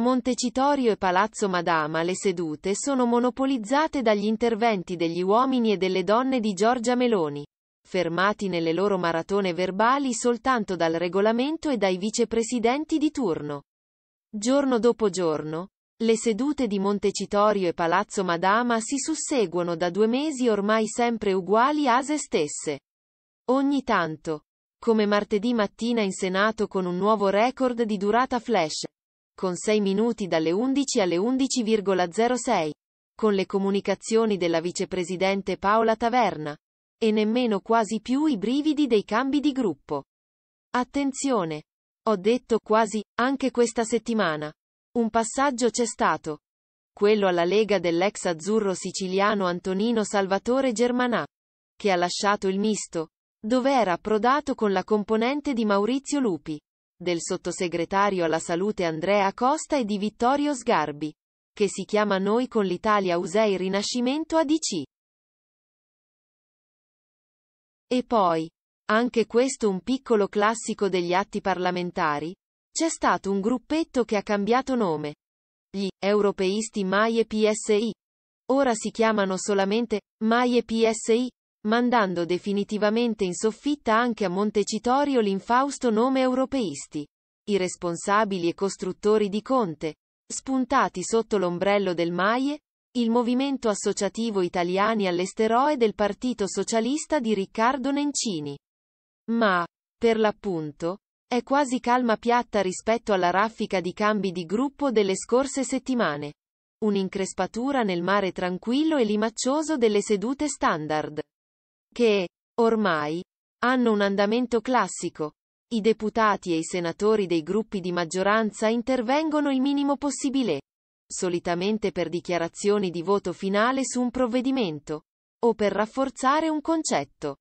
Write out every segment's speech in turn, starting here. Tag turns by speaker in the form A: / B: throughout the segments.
A: Montecitorio e Palazzo Madama le sedute sono monopolizzate dagli interventi degli uomini e delle donne di Giorgia Meloni, fermati nelle loro maratone verbali soltanto dal regolamento e dai vicepresidenti di turno. Giorno dopo giorno, le sedute di Montecitorio e Palazzo Madama si susseguono da due mesi ormai sempre uguali a se stesse. Ogni tanto, come martedì mattina in Senato con un nuovo record di durata flash, con 6 minuti dalle 11 alle 11,06, con le comunicazioni della vicepresidente Paola Taverna, e nemmeno quasi più i brividi dei cambi di gruppo. Attenzione! Ho detto quasi, anche questa settimana. Un passaggio c'è stato. Quello alla lega dell'ex azzurro siciliano Antonino Salvatore Germanà, che ha lasciato il misto, dove era approdato con la componente di Maurizio Lupi del sottosegretario alla salute Andrea Costa e di Vittorio Sgarbi, che si chiama Noi con l'Italia Usei Rinascimento ADC. E poi, anche questo un piccolo classico degli atti parlamentari, c'è stato un gruppetto che ha cambiato nome. Gli europeisti MAI e PSI. Ora si chiamano solamente MAI e PSI, mandando definitivamente in soffitta anche a Montecitorio l'infausto nome europeisti. I responsabili e costruttori di Conte, spuntati sotto l'ombrello del MAIE, il movimento associativo italiani all'estero e del Partito Socialista di Riccardo Nencini. Ma, per l'appunto, è quasi calma piatta rispetto alla raffica di cambi di gruppo delle scorse settimane. Un'increspatura nel mare tranquillo e limaccioso delle sedute standard che, ormai, hanno un andamento classico. I deputati e i senatori dei gruppi di maggioranza intervengono il minimo possibile, solitamente per dichiarazioni di voto finale su un provvedimento, o per rafforzare un concetto.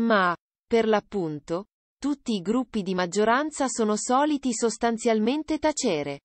A: Ma, per l'appunto, tutti i gruppi di maggioranza sono soliti sostanzialmente tacere.